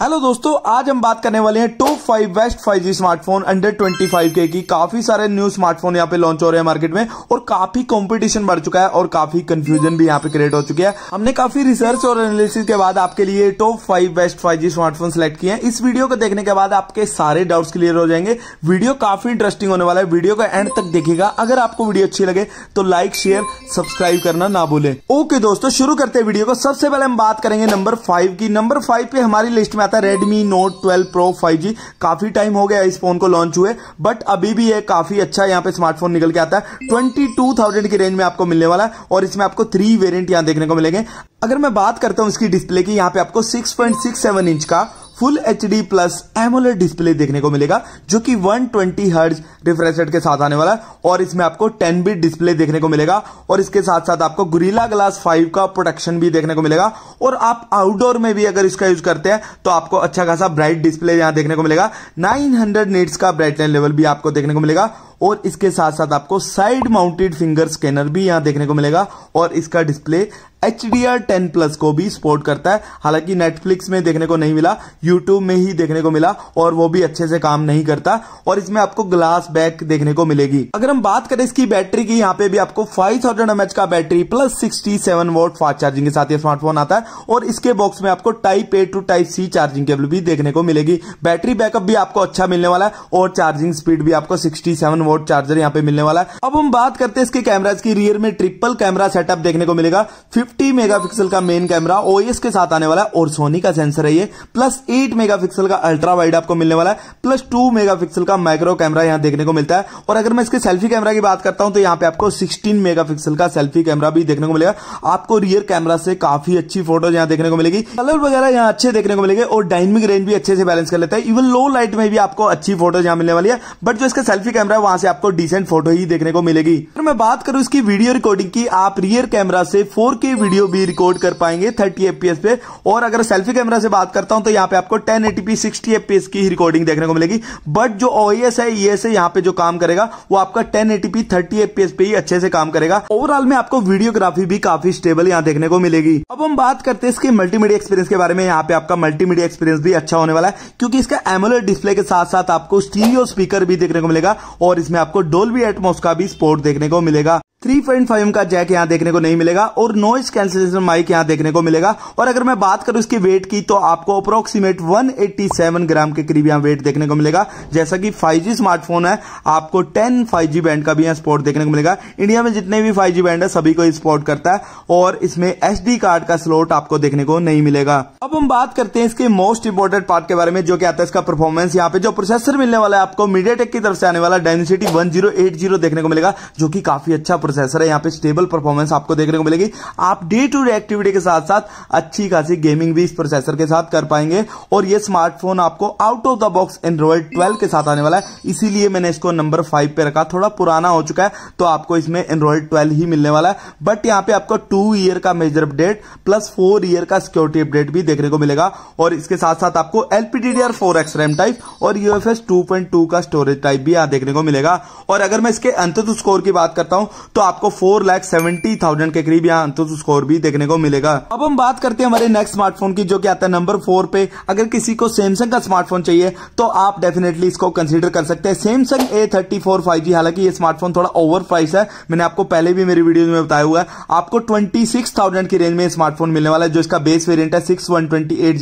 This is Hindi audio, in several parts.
हेलो दोस्तों आज हम बात करने वाले हैं top five best 5G smartphone under 25 के की काफी सारे न्यू स्मार्टफोन यहाँ पे लॉन्च हो रहे हैं मार्केट में और काफी कंपटीशन बढ़ चुका है और काफी कंफ्यूजन भी यहाँ पे क्रिएट हो चुकी है हमने काफी रिसर्च और एनालिसिस के बाद आपके लिए top five best five smartphone select किए हैं इस वीडियो को देखने के बाद आपके सारे डाउट क्लियर हो जाएंगे वीडियो काफी इंटरेस्टिंग होने वाला है वीडियो का एंड तक देखेगा अगर आपको वीडियो अच्छी लगे तो लाइक शेयर सब्सक्राइब करना ना भूले ओके दोस्तों शुरू करते हैं वीडियो को सबसे पहले हम बात करेंगे नंबर फाइव की नंबर फाइव पे हमारी लिस्ट में में आता है Redmi Note twelve Pro five काफी टाइम हो गया इस फोन को लॉन्च हुए बट अभी भी ये काफी अच्छा यहाँ पे स्मार्टफोन निकल के आता है ट्वेंटी टू थाउजेंड की रेंज में आपको मिलने वाला है और इसमें आपको थ्री वेरियंट यहाँ देखने को मिलेंगे अगर मैं बात करता हूँ इसकी डिस्प्ले की यहाँ पे आपको सिक्स इंच का full H D plus AMOLED display देखने को मिलेगा जो कि 120 ट्वेंटी हर्ज रिफ्रेश रेट के साथ आने वाला है और इसमें आपको 10 बिट डिस्प्ले देखने को मिलेगा और इसके साथ साथ आपको गुरीला ग्लास 5 का प्रोटेक्शन भी देखने को मिलेगा और आप आउटडोर में भी अगर इसका यूज करते हैं तो आपको अच्छा खासा ब्राइट डिस्प्ले यहां देखने को मिलेगा नाइन हंड्रेड का ब्राइटनेस लेवल भी आपको देखने को मिलेगा और इसके साथ साथ आपको साइड माउंटेड फिंगर स्कैनर भी यहां देखने को मिलेगा और इसका display H D R ten plus को भी सपोर्ट करता है हालांकि नेटफ्लिक्स में देखने को नहीं मिला यूट्यूब में ही देखने को मिला और वो भी अच्छे से काम नहीं करता और इसमें आपको ग्लास बैक देखने को मिलेगी अगर हम बात करें इसकी बैटरी की यहाँ पे भी आपको फाइव थाउजेंड एमएच का battery plus sixty seven watt fast charging के साथ ये स्मार्टफोन आता है और इसके बॉक्स में आपको type A to type C charging cable भी देखने को मिलेगी बैटरी बैकअप भी आपको अच्छा मिलने वाला है और चार्जिंग स्पीड भी आपको सिक्सटी सेवन वोट चार्जर यहाँ पे मिलने वाला है अब हम बात करते हैं इसके कैमराज की रियर में ट्रिपल कैमरा सेटअप देखने को मिलेगा फिफ्थ 50 मेगापिक्सल का मेन कैमरा ओएस के साथ आने वाला है और सोनी का सेंसर है ये प्लस 8 मेगापिक्सल का अल्ट्रा वाइड आपको मिलने वाला है प्लस 2 मेगापिक्सल का माइक्रो कैमरा यहां देखने को मिलता है और अगर मैं इसके सेल्फी कैमरा की बात करता हूं तो यहां पे आपको 16 मेगापिक्सल का सेल्फी कैमरा भी देखने को मिलेगा आपको रियर कैमरा से काफी अच्छी फोटो यहां देखने को मिलेगी कलर वगैरह यहाँ अच्छे देखने को मिलेंगे और डायनमिक रेंज भी अच्छे से बैलेंस कर लेता है इवन लो लाइट में भी आपको अच्छी फोटो यहाँ मिलने वाली है बट जो इसका सेल्फी कैमरा है वहां से आपको डिसेंट फोटो ही देखने को मिलेगी अगर मैं बात करूं इसकी वीडियो रिकॉर्डिंग की आप रियर कैमरा से फोर के वीडियो भी रिकॉर्ड कर पाएंगे थर्टी एफपीएस पे और अगर सेल्फी कैमरा से बात करता हूं तो यहाँ पे आपको टेन एटीपी सिक्सटी एफपीएस की रिकॉर्डिंग देखने को मिलेगी बट जो ओएस है ईएस e है यहाँ पे जो काम करेगा वो आपका टेन एटीपी थर्टी एफपीएस पे ही अच्छे से काम करेगा ओवरऑल में आपको वीडियोग्राफी भी काफी स्टेबल यहाँ देखने को मिलेगी अब हम बात करते हैं इसके मल्टीमीडिया एक्सपीरियंस के बारे में यहाँ पे आपका मल्टीमीडिया एक्सपीरियंस भी अच्छा होने वाला है क्योंकि इसका एमोलर डिस्प्ले के साथ साथ आपको स्टीरियो स्पीकर भी देखने को मिलेगा और इसमें आपको डोल्बी एटमोस का भी स्पोर्ट देखने को मिलेगा थ्री पॉइंट फाइव का जैक यहां देखने को नहीं मिलेगा और नॉइस कैंसिलेशन माइक यहां देखने को मिलेगा और अगर मैं बात करूं इसकी वेट की तो आपको अप्रोक्सीमेट 187 ग्राम के करीब यहां वेट देखने को मिलेगा जैसा कि 5G स्मार्टफोन है आपको 10 5G बैंड का भी यहां स्पोर्ट देखने को मिलेगा इंडिया में जितने भी जी बैंड है सभी को स्पोर्ट करता है और इसमें एस कार्ड का स्लोट आपको देखने को नहीं मिलेगा अब हम बात करते हैं इसके मोस्ट इंपोर्टेंट पार्ट के बारे में जो कि आता है इसका परफॉर्मेंस यहाँ पे जो प्रोसेसर मिलने वाला है आपको मीडिया की तरफ से आने वाला डायमेंसिटी वन देखने को मिलेगा जो की काफी अच्छा प्रोसेसर है यहाँ पे स्टेबल परफॉर्मेंस आपको देखने को मिलेगी आप डे टू डे एक्टिविटी के साथ साथ अच्छी खासी गेमिंग भी इस प्रोसेसर के साथ कर पाएंगे और ये स्मार्टफोन आपको out of the box Android twelve के साथ आने वाला है इसीलिए मैंने इसको नंबर फाइव पे रखा थोड़ा पुराना हो चुका है तो आपको इसमें एंड्रॉइड ट्वेल्व ही मिलने वाला है बट यहाँ पे आपको टू ईयर का major update plus four year का सिक्योरिटी अपडेट भी देखने को मिलेगा और इसके साथ साथ आपको LPDDR four X RAM type और यूएफएस टू पॉइंट टू का स्टोरेज टाइप भी देखने को मिलेगा और अगर मैं इसके अंत स्कोर की बात करता हूं तो तो आपको फोर लैख सेवेंटी थाउजेंड के करीब यहाँ अंतुस स्कोर भी देखने को मिलेगा अब हम बात करते हैं हमारे नेक्स्ट स्मार्टफोन की जो कि आता है नंबर फोर पे अगर किसी को सैमसंग का स्मार्टफोन चाहिए तो आप डेफिनेटली इसको कंसिडर कर सकते हैं Samsung A thirty five G हालांकि ये स्मार्टफोन थोड़ा ओवर प्राइस है मैंने आपको पहले भी मेरी वीडियो में बताया हुआ है आपको ट्वेंटी सिक्स थाउजेंड की रेंज में स्मार्टफोन मिलने वाला है जो इसका बेस वेरियंट है सिक्स वन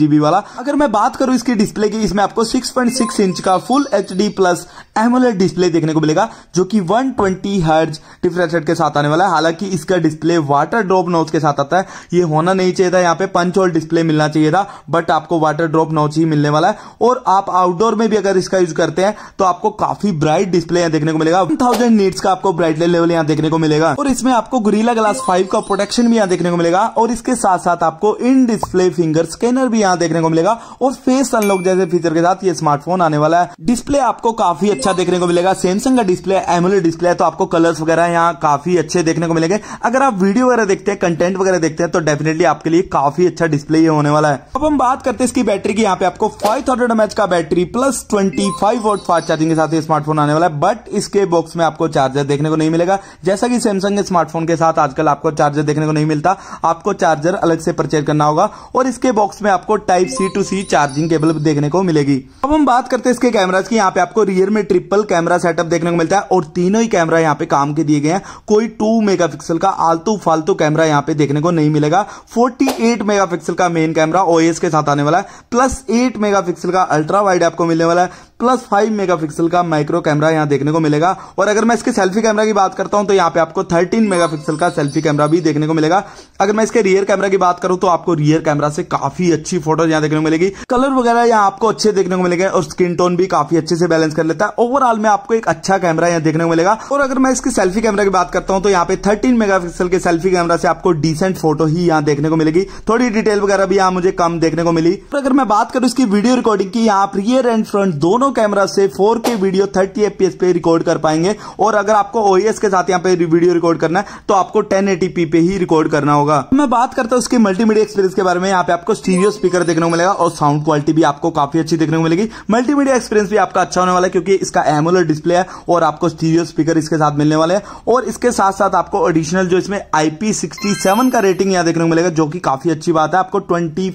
जीबी वाला अगर मैं बात करूं इसकी डिस्प्ले की इसमें आपको 6.6 इंच का full H D plus AMOLED display देखने को मिलेगा जो कि 120 ट्वेंटी हर्ज रिफ्रेश के साथ आने वाला है हालांकि इसका डिस्प्ले वाटर ड्रॉप नोच के साथ आता है ये होना नहीं चाहिए था यहाँ पे पंच और डिस्प्ले मिलना चाहिए था बट आपको वाटर ड्रॉप नोच ही मिलने वाला है और आप आउटडोर में भी अगर इसका यूज करते हैं तो आपको काफी ब्राइट डिस्प्ले यहाँ देखने को मिलेगा वन थाउजेंड का आपको ब्राइटनेस लेवल यहाँ देखने को मिलेगा और इसमें आपको गुरीला ग्लास फाइव का प्रोटेक्शन भी यहाँ देखने को मिलेगा और इसके साथ साथ आपको इन डिस्प्ले फिंगर स्कैनर भी यहाँ देखने को मिलेगा और फेस अनलॉक जैसे फीचर के साथ ये स्मार्टफोन आने वाला है डिस्प्ले आपको काफी अच्छा अच्छा देखने को मिलेगा सैमसंग का डिस्प्ले एमुलेट डिस्प्ले है तो आपको कलर्स वगैरह यहाँ काफी अच्छे देखने को मिलेंगे अगर आप वीडियो वगैरह देखते हैं कंटेंट वगैरह देखते हैं तो डेफिनेटली आपके लिए काफी अच्छा डिस्प्ले ये होने वाला है अब हम बात करते हैं इसकी बैटरी की यहाँ पे आपको फाइव थाउजेंड का battery plus twenty five fast charging के साथ ये स्मार्टफोन आने वाला है बट इसके बॉक्स में आपको चार्जर देखने को नहीं मिलेगा जैसा कि सैमसंग के स्मार्टफोन के साथ आजकल आपको चार्जर देखने को नहीं मिलता आपको चार्जर अलग से परचेज करना होगा और इसके बॉक्स में आपको type C to C charging cable देखने को मिलेगी अब हम बात करते हैं इसके कैमराज की यहाँ पे आपको रियर में ट्रिपल कैमरा सेटअप देखने को मिलता है और तीनों ही कैमरा यहाँ पे काम के दिए गए हैं कोई टू मेगापिक्सल का आलतू फालतू कैमरा यहाँ पे देखने को नहीं मिलेगा 48 मेगापिक्सल का मेन कैमरा ओएस के साथ आने वाला है प्लस 8 मेगापिक्सल का अल्ट्रा वाइड आपको मिलने वाला है प्लस फाइव मेगापिक्सल का माइक्रो कैमरा यहाँ देखने को मिलेगा और अगर मैं इसके सेल्फी कैमरा की बात करता हूँ तो यहाँ पे आपको थर्टीन मेगापिक्सल का सेल्फी कैमरा भी देखने को मिलेगा अगर मैं इसके रियर कैमरा की बात करूँ तो आपको रियर कैमरा से काफी अच्छी फोटो यहाँ देखने को मिलेगी कलर वगैरह यहाँ आपको अच्छे देखने को मिलेगा और स्किन टोन भी काफी अच्छे से बैलेंस कर लेता है ओवरऑल में आपको एक अच्छा कैमरा यहाँ देखने को मिलेगा और अगर मैं इसके सेल्फी कैमरा की बात करता हूँ तो यहाँ पे थर्टीन पिक्सल के सेल्फी कैमरा से आपको डिसेंट फोटो ही यहाँ देखने को मिलेगी थोड़ी डिटेल वगैरह भी यहाँ मुझे कम देखने को मिली और अगर मैं बात करूँ इसकी वीडियो रिकॉर्डिंग की यहाँ रियर एंड फ्रंट दोनों दोनों कैमरा से four K video thirty FPS पे रिकॉर्ड कर पाएंगे और अगर आपको ओएस e के साथ यहाँ पे वीडियो रिकॉर्ड करना है तो आपको 1080p पे ही रिकॉर्ड करना होगा मैं बात करता हूँ उसकी मल्टीमीडिया एक्सपीरियंस के बारे में यहाँ पे आपको स्टीरियो स्पीकर देखने को मिलेगा और साउंड क्वालिटी भी आपको काफी अच्छी देखने को मिलेगी मल्टीमीडिया एक्सपीरियंस भी आपका अच्छा होने वाला है क्योंकि इसका एमुलर डिस्प्ले है और आपको स्टीरियो स्पीकर इसके साथ मिलने वाले हैं और इसके साथ साथ आपको एडिशनल जो इसमें आईपी का रेटिंग यहाँ देखने को मिलेगा जो कि काफी अच्छी बात है आपको ट्वेंटी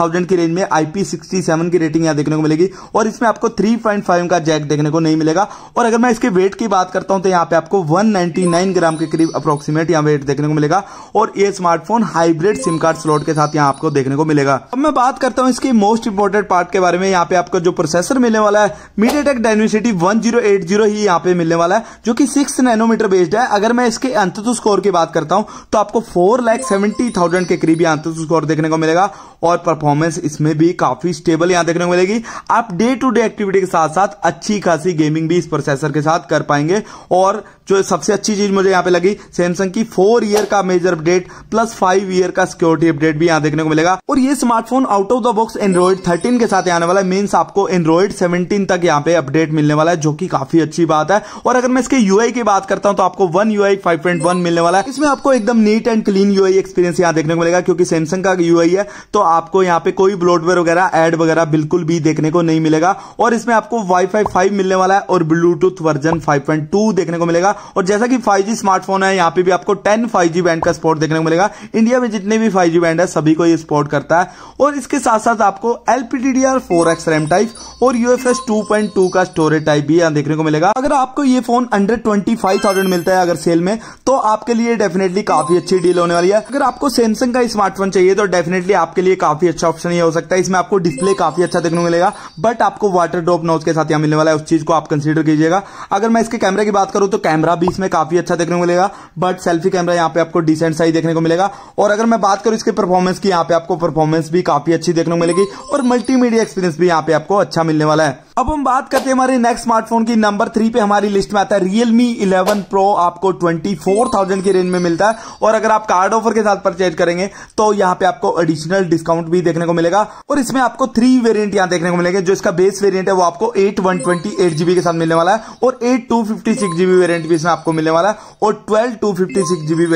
की रेंज में आईपी की रेटिंग यहाँ देखने को मिलेगी और इसमें आपको 3.5 का जैक देखने को नहीं मिलेगा और अगर मैं इसके वेट की बात करता हूं तो यहाँ पे आपको 199 ग्राम के करीब अप्रोक्सीमेट यहां वेट देखने को मिलेगा और ये smartphone hybrid SIM card slot के साथ यहां आपको देखने को मिलेगा अब मैं बात करता हूँ इसके मोस्ट इंपोर्टेंट पार्ट के बारे में यहाँ पे आपको जो प्रोसेसर मिलने वाला है मीडिया टेक डायनिवर्सिटी ही यहाँ पे मिलने वाला है जो कि सिक्स नैनोमीटर बेस्ड है अगर मैं इसके अंतु स्कोर की बात करता हूँ तो आपको फोर सेवेंटी थाउजेंड के करीब अंतु स्कोर देखने को मिलेगा और परफॉर्मेंस इसमें भी काफी स्टेबल यहाँ देखने को मिलेगी आप day to day activity connectivity के साथ साथ अच्छी खासी गेमिंग भी इस प्रोसेसर के साथ कर पाएंगे और जो सबसे अच्छी चीज मुझे यहाँ पे लगी सैमसंग की फोर ईयर का major update plus five year का सिक्योरिटी अपडेट भी यहाँ देखने को मिलेगा और ये smartphone out of the box Android thirteen के साथ आने वाला है मीन्स आपको एंड्रॉइड सेवनटीन तक यहाँ पे अपडेट मिलने वाला है जो की काफी अच्छी बात है और अगर मैं इसके यूआई की बात करता हूँ तो आपको वन यू आई मिलने वाला है इसमें आपको एकदम neat and clean you experience यहाँ देखने को मिलेगा क्योंकि सैमसंग का यू है तो आपको यहाँ पे कोई ब्लॉडवेयर वगैरह एड वगैरह बिल्कुल भी देखने को नहीं मिलेगा और इसमें आपको वाई फाइव मिलने वाला है और ब्लूटूथ वर्जन फाइव देखने को मिलेगा और जैसा कि फाइव स्मार्टफोन है यहाँ पे भी आपको टेन फाइव बैंड का स्पोर्ट देखने को मिलेगा इंडिया में जितने भी फाइव बैंड है सभी को ये स्पोर्ट करता है और इसके साथ साथ आपको LPDDR four X RAM type और यूएफएस टू पॉइंट टू का स्टोरेज टाइप भी यहाँ देखने को मिलेगा अगर आपको ये phone under twenty five thousand मिलता है अगर सेल में तो आपके लिए डेफिनेटली काफी अच्छी डील होने वाली है अगर आपको सैमसंग का स्मार्टफोन चाहिए तो डेफिनेटली आपके लिए काफी अच्छा ऑप्शन ये हो सकता है इसमें आपको डिस्प्ले काफी अच्छा देखने को मिलेगा बट आपको वाटर ड्रॉप नोज के साथ यहाँ मिलने वाला है उस चीज को आप कंसिडर कीजिएगा अगर मैं इसके कैमरे की बात करूं तो कैमरा कैमरा भी में काफी अच्छा देखने को मिलेगा बट सेल्फी कैमरा यहाँ पे आपको डिसेंट साइज देखने को मिलेगा और अगर मैं बात करूँ इसके परफॉर्मेंस की यहाँ पे आपको परफॉर्मेंस भी काफी अच्छी देखने को मिलेगी और मल्टीमीडिया एक्सपीरियंस भी यहाँ पे आपको अच्छा मिलने वाला है अब हम बात करते हैं हमारे नेक्स्ट स्मार्टफोन की नंबर थ्री पे हमारी लिस्ट में आता है रियलमी 11 प्रो आपको 24,000 के रेंज में मिलता है और अगर आप कार्ड ऑफर के साथ परचेज करेंगे तो यहाँ पे आपको एडिशनल डिस्काउंट भी देखने को मिलेगा और इसमें आपको थ्री वेरियंट यहाँ देखने को मिलेगा जो इसका बेस वेरियंट है वो आपको एट वन के साथ मिलने वाला है और एट टू वेरियंट भी इसमें आपको मिलने वाला है और ट्वेल्व टू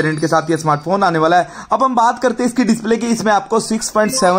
वेरियंट के साथ ये स्मार्टफोन आने वाला है अब हम बात करते हैं इसकी डिस्प्ले की इसमें आपको सिक्स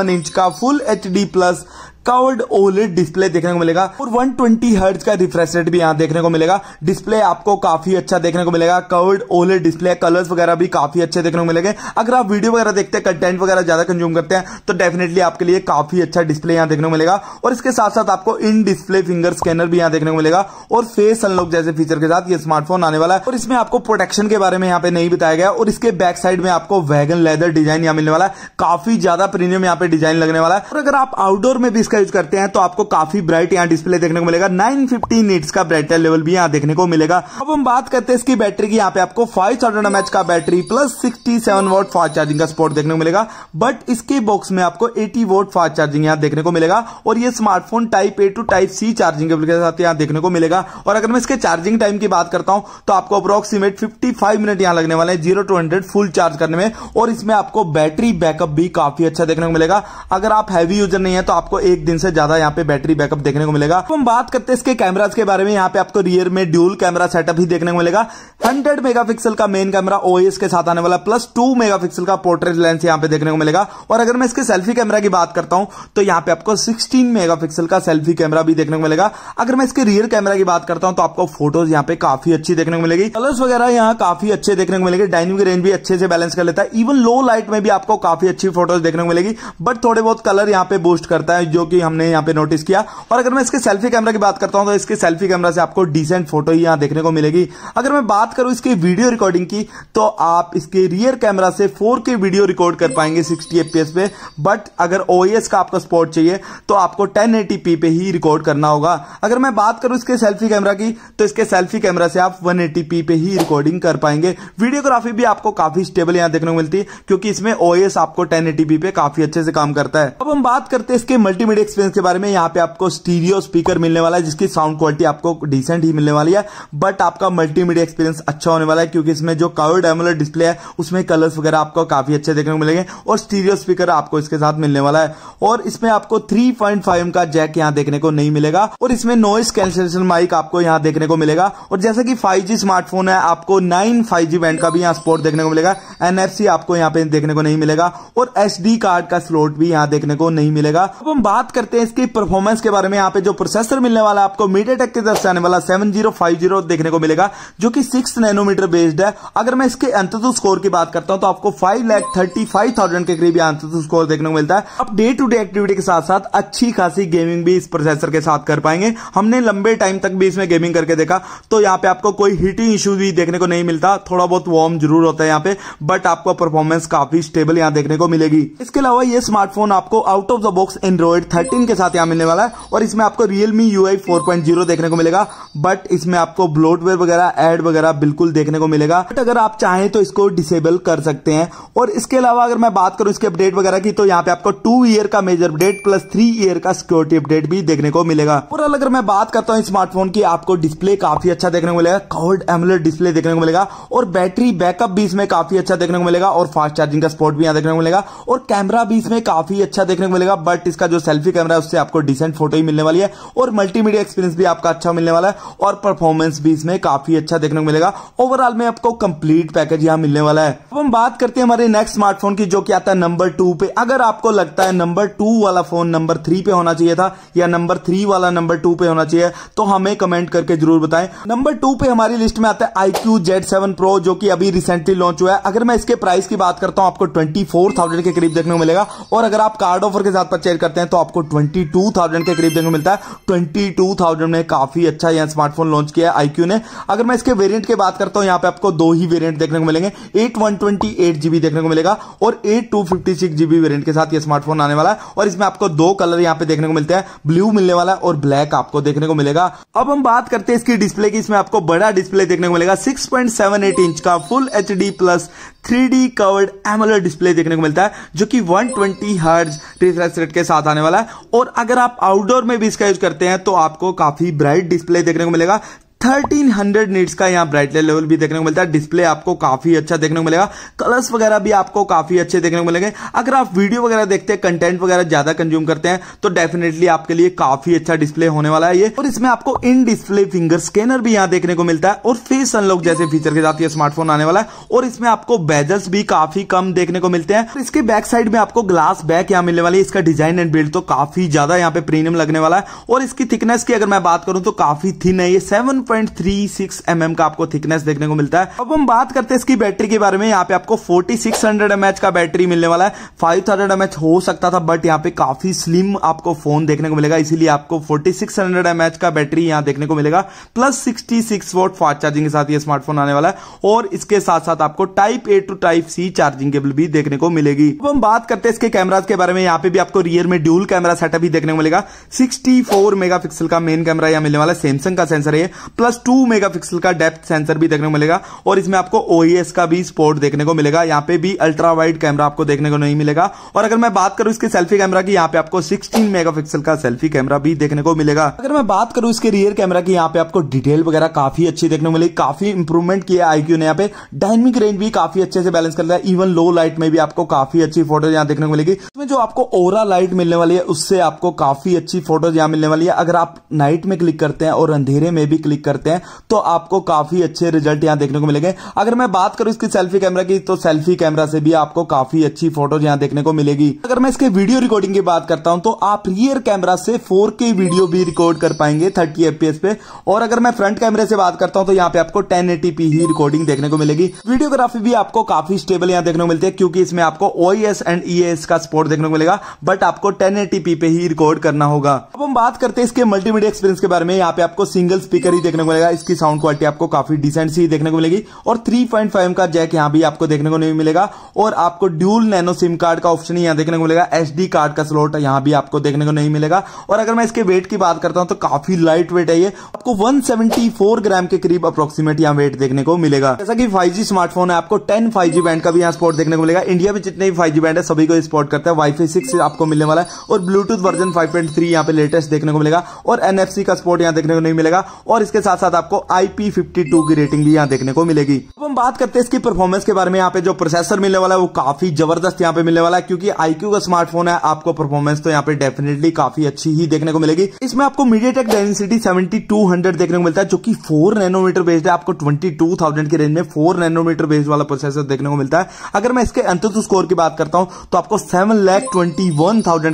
इंच का full H plus curved OLED display देखने को मिलेगा और 120 ट्वेंटी हर्ज का रिफ्रेश रेट भी यहाँ देखने को मिलेगा डिस्प्ले आपको काफी अच्छा देखने को मिलेगा कवर्ड ओलेड डिस्प्ले कलर्स वगैरह भी काफी अच्छे देखने को मिलेंगे अगर आप वीडियो वगैरह देखते हैं कंटेंट वगैरह ज्यादा कंज्यूम करते हैं तो डेफिनेटली आपके लिए काफी अच्छा डिस्प्ले यहाँ देखने को मिलेगा और इसके साथ साथ आपको इन डिस्प्ले फिंगर स्कैनर भी यहाँ देखने को मिलेगा और फेस अनलॉक जैसे फीचर के साथ ये स्मार्टफोन आने वाला है और इसमें आपको प्रोटेक्शन के बारे में यहाँ पे नहीं बताया गया और इसके बैक साइड में आपको वैगन लेदर डिजाइन यहाँ मिलने वाला है काफी ज्यादा प्रीमियम यहाँ पे डिजाइन लगने वाला है और अगर आप आउटडोर में भी का यूज करते हैं तो आपको काफी ब्राइट यहाँ डिस्प्ले देखने को मिलेगा नाइन फिफ्टी नीट्स का ब्राइटर लेवल भी यहाँ देखने को मिलेगा अब हम बात करते हैं इसकी बैटरी की यहाँ पे आपको फाइव हंड्रेड एमएच का battery plus sixty seven watt fast charging का स्पोर्ट देखने को मिलेगा बट इसके बॉक्स में आपको एटी वोट फास्ट चार्जिंग यहाँ देखने को मिलेगा और ये smartphone type A to type C charging के साथ यहाँ देखने को मिलेगा और अगर मैं इसके चार्जिंग टाइम की बात करता हूँ तो आपको अप्रोक्सीमेट फिफ्टी फाइव मिनट यहाँ लगने वाले zero to hundred full charge करने में और इसमें आपको बैटरी बैकअप भी काफी अच्छा देखने को मिलेगा अगर आप हैवी यूजर नहीं है तो आपको एक दिन से ज्यादा यहाँ पे बैटरी बैकअप देखने को मिलेगा हम बात करते हैं इसके कैमराज के बारे में यहाँ पे आपको रियर में ड्यूल कैमरा सेटअप ही देखने को मिलेगा हंड्रेड मेगापिक्सल का मेन कैमरा ओएस के साथ आने वाला प्लस टू मेगापिक्सल का पोर्ट्रेट लेंस यहाँ पे देखने को मिलेगा और अगर मैं इसके सेल्फी कैमरा की बात करता हूं तो यहाँ पे आपको सिक्सटीन मेगापिक्सल का सेल्फी कैमरा भी देखने को मिलेगा अगर मैं इसके रियर कैमरा की बात करता हूं तो आपको फोटोज यहाँ पे काफी अच्छी देखने को मिलेगी कलर्स वगैरह यहाँ काफी अच्छे देखने को मिलेगी डाइनिंग रेंज भी अच्छे से बैलेंस कर लेता है इवन लो लाइट में भी आपको काफी अच्छी फोटोज देखने को मिलेगी बट थोड़े बहुत कलर यहाँ पे बूस्ट करता है जो क्योंकि हमने यहाँ पे नोटिस किया और अगर मैं इसके सेल्फी कैमरा की बात करता हूँ तो इसके सेल्फी कैमरा से आपको डिसेंट फोटो ही यहाँ देखने को मिलेगी अगर मैं बात करूँ इसकी वीडियो रिकॉर्डिंग की तो आप इसके रियर कैमरा से फोर वीडियो रिकॉर्ड कर पाएंगे सिक्सटी एफ पे बट अगर ओ का आपका स्पॉट चाहिए तो आपको टेन पे ही रिकॉर्ड करना होगा अगर मैं बात करूँ इसके सेल्फी कैमरा की तो इसके सेल्फी कैमरा से आप वन पे ही रिकॉर्डिंग कर पाएंगे वीडियोग्राफी भी आपको काफी स्टेबल यहाँ देखने को मिलती है क्योंकि इसमें ओ आपको टेन पे काफी अच्छे से काम करता है अब हम बात करते हैं इसके मल्टीमीडिया एक्सपीरियंस के बारे में यहाँ पे आपको स्टीरियो स्पीकर मिलने वाला है जिसकी साउंड क्वालिटी आपको डिसेंट ही मिलने वाली है बट आपका मल्टीमीडिया एक्सपीरियंस अच्छा होने वाला है क्योंकि इसमें जो कवर्ड एमुलर डिस्प्ले है उसमें कलर्स वगैरह आपको काफी अच्छे देखने को मिलेंगे और स्टीरियो स्पीकर आपको इसके साथ मिलने वाला है और इसमें आपको थ्री पॉइंट का जैक यहाँ देखने को नहीं मिलेगा और इसमें नॉइस कैंसलेशन माइक आपको यहाँ देखने को मिलेगा और जैसे कि फाइव स्मार्टफोन है आपको नाइन फाइव बैंड का भी यहाँ स्पोर्ट देखने को मिलेगा एनएफसी आपको यहाँ पे देखने को नहीं मिलेगा और एस कार्ड का स्लोट भी यहाँ देखने को नहीं मिलेगा अब हम बात करते हैं इसकी परफॉर्मेंस के बारे में यहाँ पे जो प्रोसेसर मिलने वाला है आपको मीडियाटेक की तरफ से आने वाला 7050 देखने को मिलेगा जो कि 6 नैनोमीटर बेस्ड है अगर मैं इसके अंततु स्कोर की बात करता हूं तो आपको five lakh thirty five thousand के करीब अंततु स्कोर देखने को मिलता है आप डे टू डे एक्टिविटी के साथ साथ अच्छी खासी गेमिंग भी इस प्रोसेसर के साथ कर पाएंगे हमने लंबे टाइम तक भी इसमें गेमिंग करके देखा तो यहाँ पे आपको कोई हीटिंग इश्यू भी देखने को नहीं मिलता थोड़ा बहुत वार्म जरूर होता है यहाँ पे बट आपको परफॉर्मेंस काफी स्टेबल यहाँ देखने को मिलेगी इसके अलावा ये स्मार्टफोन आपको out of the box Android 13 के साथ यहाँ मिलने वाला है और इसमें आपको रियलमी यू आई देखने को मिलेगा बट इसमें आपको ब्लोटवेयर वगैरह एड वगैरह बिल्कुल देखने को मिलेगा बट अगर आप चाहें तो इसको डिसेबल कर सकते हैं और इसके अलावा अगर मैं बात करूं इसके अपडेट वगैरह की तो यहाँ पे आपको टू ईयर का major update plus three year का सिक्योरिटी अपडेट भी देखने को मिलेगा और अगर मैं बात करता हूँ स्मार्टफोन की आपको डिस्प्ले काफी अच्छा देखने को मिलेगा कवर्ड एमुलेट डिस्प्ले देखने को मिलेगा और बैटरी बैकअप भी इसमें काफी अच्छा देखने को मिलेगा और फास्ट चार्जिंग का स्पॉट भी यहाँ देखने को मिलेगा और कैमरा भी इसमें काफी अच्छा देखने को मिलेगा बट इसका जो सेल्फी सेल्फी कैमरा है उससे आपको डिसेंट फोटो ही मिलने वाली है और मल्टीमीडिया एक्सपीरियंस भी आपका अच्छा मिलने वाला है और परफॉर्मेंस भी इसमें काफी अच्छा देखने को मिलेगा ओवरऑल में आपको कंप्लीट पैकेज यहाँ मिलने वाला है अब हम बात करते हैं हमारे नेक्स्ट स्मार्टफोन की जो की आता है नंबर टू पे अगर आपको लगता है नंबर टू वाला फोन नंबर थ्री पे होना चाहिए था या नंबर थ्री वाला नंबर टू पे होना चाहिए तो हमें कमेंट करके जरूर बताएं नंबर टू पे हमारी लिस्ट में आता है I Q Z seven pro जो कि अभी रिसेंटली लॉन्च हुआ है अगर मैं इसके प्राइस की बात करता हूं आपको 24,000 के करीब देखने को मिलेगा और अगर आप कार्ड ऑफर के साथ परचेज करते हैं तो आप आपको 22,000 के करीब देखने को मिलता है 22,000 में काफी अच्छा यह स्मार्टफोन लॉन्च किया है आईक्यू ने अगर मैं इसके वेरिएंट की बात करता हूं यहाँ पे आपको दो ही वेरिएंट देखने को मिलेंगे एट वन देखने को मिलेगा और एट टू वेरिएंट के साथ ये स्मार्टफोन आने वाला है और इसमें आपको दो कलर यहाँ पे देखने को मिलते हैं ब्लू मिलने वाला है और ब्लैक आपको देखने को मिलेगा अब हम बात करते हैं इसकी डिस्प्ले की इसमें आपको बड़ा डिस्प्ले देखने को मिलेगा 6.78 इंच का full H D plus three curved AMOLED display देखने को मिलता है जो कि 120 हर्ज रिफ्रेश रेट के साथ आने वाला है है और अगर आप आउटडोर में भी इसका यूज करते हैं तो आपको काफी ब्राइट डिस्प्ले देखने को मिलेगा थर्टीन हंड्रेड नीट्स का यहाँ ब्राइटनेस लेवल भी देखने को मिलता है डिस्प्ले आपको काफी अच्छा देखने को मिलेगा कलर्स वगैरह भी आपको काफी अच्छे देखने को मिलेंगे अगर आप वीडियो वगैरह देखते हैं कंटेंट वगैरह ज्यादा कंज्यूम करते हैं तो डेफिनेटली आपके लिए काफी अच्छा डिस्प्ले होने वाला है ये और इसमें आपको इन डिस्प्ले फिंगर स्कैनर भी यहाँ देखने को मिलता है और फेस अनलॉक जैसे फीचर के साथ ये स्मार्टफोन आने वाला है और इसमें आपको बेजल्स भी काफी कम देखने को मिलते हैं इसके बैक साइड में आपको ग्लास बैक यहाँ मिलने वाली है इसका डिजाइन एंड बिल्ड तो काफी ज्यादा यहाँ पे प्रीमियम लगने वाला है और इसकी थिकनेस की अगर मैं बात करूं तो काफी थिन है ये सेवन 6.36 mm का आपको थिकनेस देखने को मिलता है अब हम बात करते हैं इसकी बैटरी के बारे में यहाँ पे आपको 4600 mAh का बैटरी मिलने वाला है 5000 mAh हो सकता था बट यहाँ पे काफी स्लिम आपको फोन देखने को मिलेगा इसीलिए आपको 4600 mAh का बैटरी यहाँ देखने को मिलेगा प्लस 66 वोट फास्ट चार्जिंग के साथ ये स्मार्टफोन आने वाला है और इसके साथ साथ आपको type A to type C charging cable भी देखने को मिलेगी अब हम बात करते हैं इसके कैमराज के बारे में यहाँ पे भी आपको रियर में ड्यूल कैमरा सेटअप ही देखने को मिलेगा सिक्सटी मेगापिक्सल का मेन कैमरा यहाँ मिलने वाला है सैमसंग का सेंसर है प्लस प्लस टू मेगा का डेप्थ सेंसर भी देखने को मिलेगा और इसमें आपको ओईएस e का भी स्पोर्ट देखने को मिलेगा यहाँ पे भी अल्ट्रा वाइड कैमरा आपको देखने को नहीं मिलेगा और अगर मैं बात करूँ इसके सेल्फी कैमरा की यहाँ पे आपको सिक्सटीन मेगा का सेल्फी कैमरा भी देखने को मिलेगा अगर मैं बात करूँ इसके रियर कैमरा की यहाँ पे आपको डिटेल वगैरह काफी अच्छी देखने को मिलेगी काफी इंप्रूवमेंट किया आईक्यू ने यहाँ पे डायनेमिक रेंज भी काफी अच्छे से बैलेंस करता है इवन लो लाइट में भी आपको काफी अच्छी फोटो यहाँ देखने को मिलेगी इसमें जो आपको ओरा लाइट मिलने वाली है उससे आपको काफी अच्छी फोटोज यहाँ मिलने वाली है अगर आप नाइट में क्लिक करते हैं और अंधेरे में भी क्लिक करते हैं तो आपको काफी अच्छे रिजल्ट यहां देखने को मिलेंगे अगर मैं बात करूं इसकी सेल्फी कैमरा की तो सेल्फी कैमरा से भी आपको काफी अच्छी फोटो यहां देखने को मिलेगी अगर मैं इसके वीडियो रिकॉर्डिंग की बात करता हूं तो आप रियर कैमरा से फोर वीडियो भी रिकॉर्ड कर पाएंगे थर्टी एफपीएस पे और अगर मैं फ्रंट कैमरे से बात करता हूं तो यहाँ पे आपको टेन ही रिकॉर्डिंग देखने को मिलेगी वीडियोग्राफी भी आपको काफी स्टेबल यहाँ देखने को मिलती है क्योंकि इसमें आपको ओएस एंड ई का सपोर्ट देखने को मिलेगा बट आपको टेन पे ही रिकॉर्ड करना होगा अब हम बात करते हैं इसके मल्टीमीडिया एक्सपीरियंस के बारे में यहाँ पे आपको सिंगल स्पीकर ही देखने को मिलेगा इसकी साउंड क्वालिटी आपको काफी डिसेंट सी देखने को मिलेगी और 3.5 एम का जैक यहाँ भी आपको देखने को नहीं मिलेगा और आपको ड्यूल नैनो सिम कार्ड का ऑप्शन यहाँ देखने को मिलेगा एच कार्ड का स्लॉट यहाँ भी आपको देखने को नहीं मिलेगा और अगर मैं इसके वेट की बात करता हूँ तो काफी लाइट वेट है ये आपको वन ग्राम के करीब अप्रोक्सीमेट यहाँ वेट देखने को मिलेगा जैसा की फाइव स्मार्टफोन है आपको टेन फाइव बैंड का भी यहाँ स्पोर्ट देखने को मिलेगा इंडिया में जितने भी फाइव बैंड है सभी को स्पोर्ट करता है वाई फाई आपको मिलने वाला है और ब्लूटूथ वर्जन 5.3 यहाँ पे लेटेस्ट देखने को मिलेगा और एनएफसी का स्पोर्ट यहाँ देखने को नहीं मिलेगा और इसके साथ साथ आपको IP52 की रेटिंग भी यहाँ देखने को मिलेगी अब हम बात करते हैं इसकी परफॉर्मेंस के बारे में यहाँ पे जो प्रोसेसर मिलने वाला है वो काफी जबरदस्त यहाँ पे मिलने वाला है क्योंकि IQ का स्मार्टफोन है आपको परफॉर्मेंस तो यहाँ पे डेफिनेटली काफी अच्छी ही देखने को मिलेगी इसमें आपको मीडिया टेक डेंसिटी सेवेंटी देखने को मिलता है जो की फोर नैनोमीटर बेस्ड है आपको ट्वेंटी की रेंज में फोर नैनोमीटर बेस्ड वाला प्रोसेसर देखने को मिलता है अगर मैं इसके अंतु स्कोर की बात करता हूँ तो आपको सेवन लैख ट्वेंटी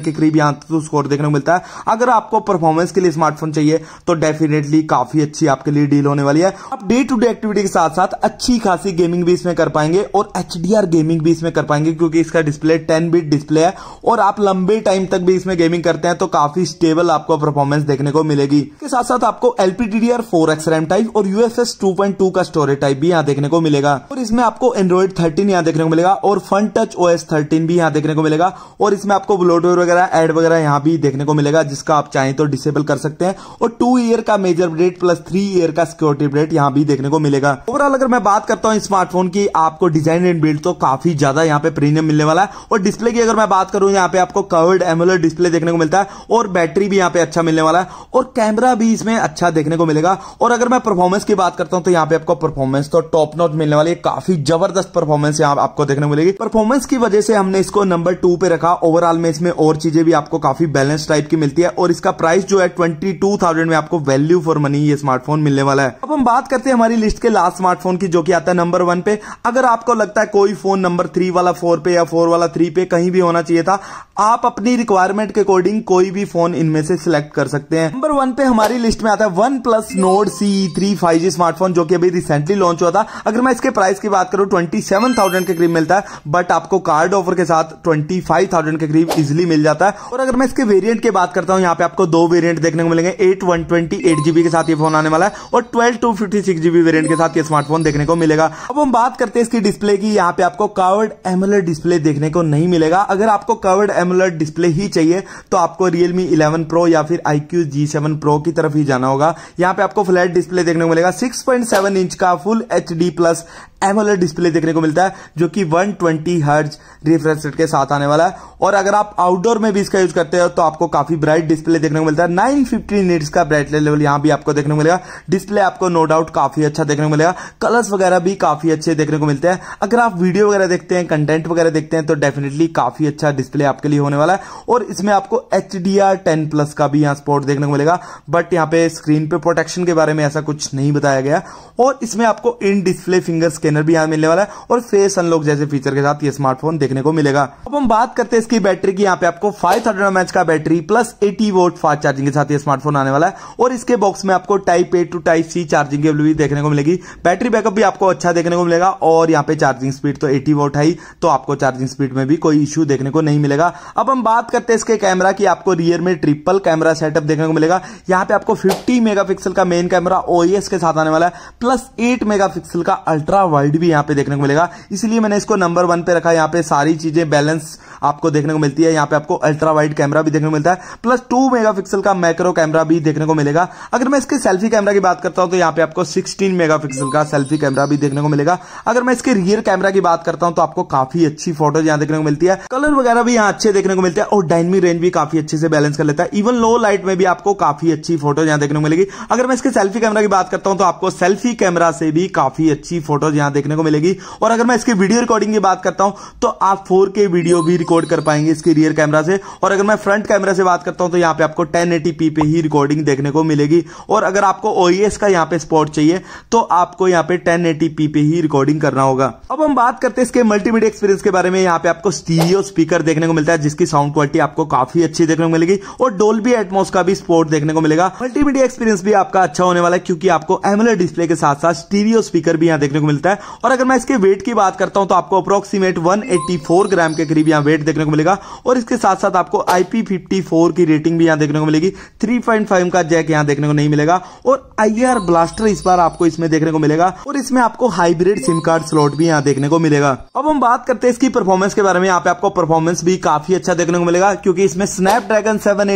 के करीब यहाँ स्कोर तो देखने को मिलता है अगर आपको परफॉर्मेंस के लिए स्मार्टफोन चाहिए तो डेफिनेटली काफी अच्छी अच्छी आपके लिए डील होने वाली है आप डे टू डे एक्टिविटी के साथ साथ अच्छी खासी गेमिंग भी इसमें कर पाएंगे और एच गेमिंग भी इसमें कर पाएंगे क्योंकि इसका डिस्प्ले टेन बीट डिस्प्ले है और आप लंबे टाइम तक भी इसमें गेमिंग करते हैं तो काफी स्टेबल आपको परफॉर्मेंस देखने को मिलेगी इसके साथ साथ आपको LPDDR four X RAM type और यूएसएस टू पॉइंट टू का स्टोरेज टाइप भी यहाँ देखने को मिलेगा और इसमें आपको एंड्रॉइड थर्टीन यहाँ देखने को मिलेगा और फन टच ओ एस भी यहाँ देखने को मिलेगा और इसमें आपको ब्लोटवेयर वगैरह एड वगैरह यहाँ भी देखने को मिलेगा जिसका आप चाहें तो डिसेबल कर सकते हैं और टू ईयर का major update plus three year का सिक्योरिटी अपडेट यहाँ भी देखने को मिलेगा ओवरऑल अगर मैं बात करता हूँ स्मार्टफोन की आपको डिजाइन एंड बिल्ड तो काफी ज्यादा यहाँ पे प्रीमियम मिलने वाला है और डिस्प्ले की अगर मैं बात करूँ यहाँ पे आपको कवर्ड एमुलर डिस्प्ले देखने को मिलता है और बैटरी भी यहाँ पे अच्छा मिलने वाला है और कैमरा भी इसमें अच्छा देखने को मिलेगा और अगर मैं परफॉर्मेंस की बात करता हूँ तो यहाँ पे आपको परफॉर्मेंस तो टॉप नॉट मिलने वाली है काफी जबरदस्त परफॉर्मेंस यहाँ आपको देखने को मिलेगी परफॉर्मेंस की वजह से हमने इसको नंबर टू पे रखा ओवरऑल में इसमें और चीजें भी आपको काफी बैलेंस टाइप की मिलती है और इसका प्राइस जो है ट्वेंटी में आपको वैल्यू फॉर मनी ये स्मार्ट स्मार्टफोन मिलने वाला है अब हम बात करते हैं हमारी लिस्ट के लास्ट स्मार्टफोन की जो कि आता है नंबर वन पे अगर आपको लगता है कोई फोन नंबर थ्री वाला फोर पे या फोर वाला थ्री पे कहीं भी होना चाहिए था आप अपनी रिक्वायरमेंट के अकॉर्डिंग कोई भी फोन इनमें से सिलेक्ट कर सकते हैं नंबर वन पे हमारी लिस्ट में आता है OnePlus Nord C three five G smartphone जो कि अभी रिसेंटली लॉन्च हुआ था अगर मैं इसके प्राइस की बात करूं ट्वेंटी सेवन थाउजेंड के करीब मिलता है बट आपको कार्ड ऑफर के साथ ट्वेंटी फाइव थाउजेंड के करीब इजिली मिल जाता है और अगर मैं इसके वेरियंट की बात करता हूँ यहाँ पे आपको दो वेरियंट देखने को मिलेंगे eight one twenty eight GB के साथ ये फोन आने आने वाला है और twelve two fifty six GB variant के साथ ये स्मार्टफोन देखने को मिलेगा अब हम बात करते हैं इसकी डिस्प्ले की यहाँ पे आपको कवर्ड एमुलर डिस्प्ले देखने को नहीं मिलेगा अगर आपको कवर्ड एमुलर डिस्प्ले ही चाहिए तो आपको रियलमी इलेवन प्रो या फिर I Q G seven pro की तरफ ही जाना होगा यहाँ पे आपको फ्लैट डिस्प्ले देखने को मिलेगा सिक्स पॉइंट सेवन इंच का full H D plus AMOLED display देखने को मिलता है जो कि 120 ट्वेंटी हर्ज रिफ्रेश रेट के साथ आने वाला है और अगर आप आउटडोर में भी इसका यूज करते हो तो आपको काफी ब्राइट डिस्प्ले देखने को मिलता है 950 फिफ्टी नीट्स का ब्राइटनेस लेवल यहां भी आपको देखने को मिलेगा मिलेगा डिस्प्ले आपको नो डाउट काफी अच्छा देखने को मिलेगा कलर्स वगैरह भी काफी अच्छे देखने को मिलते हैं अगर आप वीडियो वगैरह देखते हैं कंटेंट वगैरह देखते हैं तो डेफिनेटली काफी अच्छा डिस्प्ले आपके लिए होने वाला है और इसमें आपको H D R ten plus का भी यहाँ सपोर्ट देखने को मिलेगा बट यहाँ पे स्क्रीन पे प्रोटेक्शन के बारे में ऐसा कुछ नहीं बताया गया और इसमें आपको इन डिस्प्ले फिंगर स्कैनर भी यहाँ मिलने वाला है और फेस अनलॉक जैसे फीचर के साथ ये स्मार्टफोन देखने को मिलेगा अब हम बात करते हैं इसकी बैटरी की यहाँ पे आपको फाइव हंड्रेड का battery plus eighty watt fast charging के साथ ये स्मार्टफोन आने वाला है और इसके बॉक्स में आपको type type A to type C charging cable भी देखने को मिलेगी बैटरी बैकअप भी आपको अच्छा देखने को मिलेगा और यहाँ पे चार्जिंग स्पीड तो 80 वोट है तो आपको चार्जिंग स्पीड में भी कोई इश्यू देखने को नहीं मिलेगा अब हम बात करते हैं इसके कैमरा की आपको रियर में ट्रिपल कैमरा सेटअप देखने को मिलेगा यहाँ पे आपको फिफ्टी मेगा का मेन कैमरा ओ e के साथ आने वाला है प्लस एट मेगा का अल्ट्रा वाइड भी यहाँ पे देखने को मिलेगा इसलिए मैंने इसको नंबर वन पे रखा यहाँ पे सारी चीजें बैलेंस आपको देखने को मिलती है यहाँ पे आपको अल्ट्रा वाइड कैमरा भी देखने को मिलता है प्लस टू मेगा का मैक्रो कैमरा भी देखने को मिलेगा अगर मैं इसके सेल्फी कैमरा की बात करता हूं तो यहाँ पे आपको 16 मेगापिक्सल का सेल्फी कैमरा भी देखने को मिलेगा अगर मैं इसके रियर कैमरा की बात करता हूं तो आपको काफी अच्छी फोटोज यहाँ देखने को मिलती है कलर वगैरह भी यहाँ अच्छे देखने को मिलते हैं और डायनमी रेंज भी काफी अच्छे से बैलेंस कर लेता है इवन लो लाइट में भी आपको काफी अच्छी फोटोज यहाँ देखने को मिलेगी अगर मैं इसके सेल्फी कैमरा की बात करता हूँ तो आपको सेल्फी कैमरा से भी काफी अच्छी फोटोज यहाँ देखने को मिलेगी और अगर मैं इसकी वीडियो रिकॉर्डिंग की बात करता हूँ तो आप फोर वीडियो भी रिकॉर्ड कर पाएंगे इसके रियर कैमरा से और अगर मैं फ्रंट कैमरा से बात करता हूँ तो यहाँ पे आपको टेन पे ही रिकॉर्डिंग देखने को मिलेगी और अगर आप आपको ओईएस का यहाँ पे स्पॉट चाहिए तो आपको यहाँ पे 1080p पे ही रिकॉर्डिंग करना होगा अब हम बात करते हैं इसके मल्टीमीडिया एक्सपीरियंस के बारे में यहाँ पे आपको स्टीरियो स्पीकर देखने को मिलता है जिसकी साउंड क्वालिटी आपको काफी अच्छी देखने को मिलेगी और डोल्बी एटमोस का भी स्पोर्ट देखने को मिलेगा मल्टीमीडिया एक्सपीरियंस भी आपका अच्छा होने वाला है क्योंकि आपको एमएलए डिस्प्ले के साथ साथ स्टीरियो स्पीकर भी यहाँ देखने को मिलता है और अगर मैं इसके वेट की बात करता हूँ तो आपको अप्रोक्सीमेट वन ग्राम के करीब यहाँ वेट देखने को मिलेगा और इसके साथ साथ आपको आईपी की रेटिंग भी यहाँ देखने को मिलेगी थ्री का जैक यहाँ देखने को नहीं मिलेगा और आईआर ब्लास्टर इस बार आपको इसमें देखने को मिलेगा और इसमें आपको हाइब्रिड सिम कार्ड स्लॉट भी यहाँ देखने को मिलेगा अब हम बात करते हैं इसकी परफॉर्मेंस के बारे में यहाँ पे आपको परफॉर्मेंस भी काफी अच्छा देखने को मिलेगा क्योंकि इसमें स्नैपड्रैगन सेवन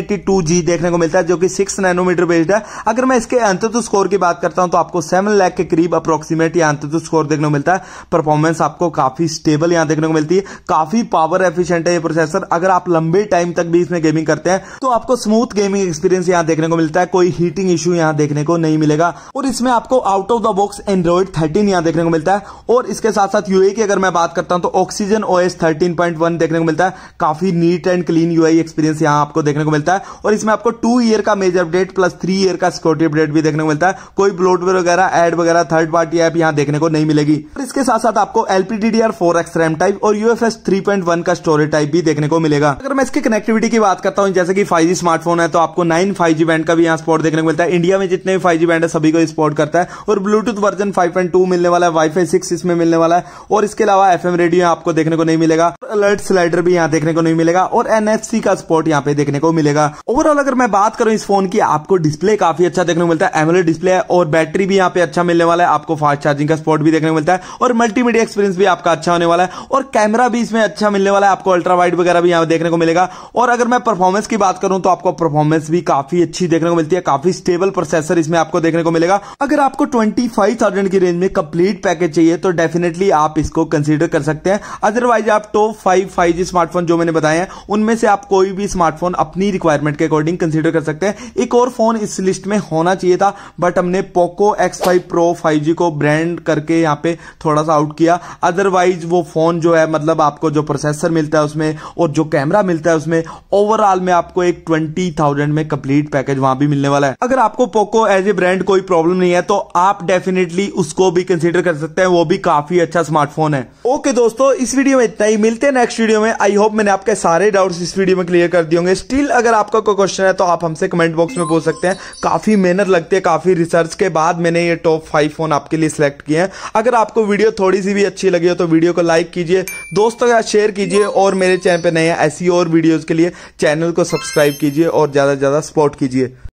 देखने को मिलता है जो की सिक्स नैनोमीटर बेस्ड है अगर मैं इसके अंततु स्कोर की बात करता हूँ तो आपको सेवन लैक के करीब अप्रोक्सीमेट यहाँ अंत स्कोर देखने को मिलता है परफॉर्मेंस आपको काफी स्टेबल यहाँ देखने को मिलती है काफी पावर एफिशियंट है ये प्रोसेसर अगर आप लंबे टाइम तक भी इसमें गेमिंग करते हैं तो आपको स्मूथ गेमिंग एक्सपीरियंस यहाँ देखने को मिलता है कोई हीटिंग इश्यू यहाँ देखने देखने को नहीं मिलेगा और इसमें आपको out of the box Android thirteen यहाँ देखने को मिलता है और इसके साथ साथ यूए की अगर मैं बात करता हूं तो ऑक्सीजन ओ एस देखने को मिलता है काफी neat and clean you experience यहाँ आपको देखने को मिलता है और इसमें आपको टू ईयर का major update plus three year का सिक्योरिटी अपडेट भी देखने को मिलता है कोई ब्लोटवेयर वगैरह एड वगैरह थर्ड पार्टी ऐप यहाँ देखने को नहीं मिलेगी और इसके साथ साथ आपको LPDDR four X RAM type और यूएफएस थ्री पॉइंट वन का स्टोरेज टाइप भी देखने को मिलेगा अगर मैं इसकी कनेक्टिविटी की बात करता हूँ जैसे कि फाइव स्मार्टफोन है तो आपको नाइन फाइव बैंड का भी यहाँ स्पॉट देखने को मिलता है इंडिया में जितने जितने फाइव जी बैंड है सभी को स्पोर्ट करता है और ब्लूटूथ वर्जन 5.2 मिलने वाला है वाईफाई 6 इसमें मिलने वाला है और इसके अलावा एफएम रेडियो आपको देखने को नहीं मिलेगा अलर्ट स्लाइडर भी यहाँ देखने को नहीं मिलेगा और एनएफसी का सपोर्ट यहाँ पे देखने को मिलेगा ओवरऑल अगर मैं बात करूँ इस फोन की आपको डिस्प्ले काफी अच्छा देखने को मिलता है एमोलेड डिस्प्ले है और बैटरी भी यहाँ पे अच्छा मिलने वाला है आपको फास्ट चार्जिंग का सपोर्ट भी देखने को मिलता है और मल्टीमीडिया एक्सपीरियंस भी आपका अच्छा होने वाला है और कैमरा भी इसमें अच्छा मिलने वाला है आपको अल्ट्रा वाइड वगैरह भी यहाँ देखने को मिलेगा और अगर मैं परफॉर्मेंस की बात करूं तो आपको परफॉर्मेंस भी काफी अच्छी देखने को मिलती है काफी स्टेबल प्रोसेसर इसमें आपको देखने को मिलेगा अगर आपको ट्वेंटी फाइव थाउजेंड की रेंज में कंप्लीट पैकेज चाहिए तो डेफिनेटली आप इसको कंसिडर कर सकते हैं अदरवाइज आप top five five G smartphone जो मैंने बताए हैं उनमें से आप कोई भी स्मार्टफोन अपनी रिक्वायरमेंट के अकॉर्डिंग कंसिडर कर सकते हैं एक और फोन इस लिस्ट में होना चाहिए था बट हमने Poco X five pro five को ब्रांड करके यहाँ पे थोड़ा सा आउट किया अदरवाइज वो फोन जो है मतलब आपको जो प्रोसेसर मिलता है उसमें और जो कैमरा मिलता है उसमें ओवरऑल में आपको एक ट्वेंटी थाउजेंड में कंप्लीट पैकेज वहां भी मिलने वाला है अगर आपको पोको एज ए ब्रांड कोई प्रॉब्लम नहीं है तो आप डेफिनेटली उसको भी कंसिडर कर सकते हैं वो भी काफी अच्छा स्मार्टफोन है ओके okay, दोस्तों इस वीडियो में इतना ही मिलते हैं नेक्स्ट वीडियो में आई होप मैंने आपके सारे डाउट्स इस वीडियो में क्लियर कर दिए होंगे स्टिल अगर आपका कोई क्वेश्चन है तो आप हमसे कमेंट बॉक्स में पूछ सकते हैं काफी मेहनत लगती है काफी रिसर्च के बाद मैंने ये टॉप फाइव फोन आपके लिए सिलेक्ट किए हैं अगर आपको वीडियो थोड़ी सी भी अच्छी लगी हो तो वीडियो को लाइक कीजिए दोस्तों के साथ शेयर कीजिए और मेरे चैनल पर नए ऐसी और वीडियोज के लिए चैनल को सब्सक्राइब कीजिए और ज्यादा से ज्यादा सपोर्ट कीजिए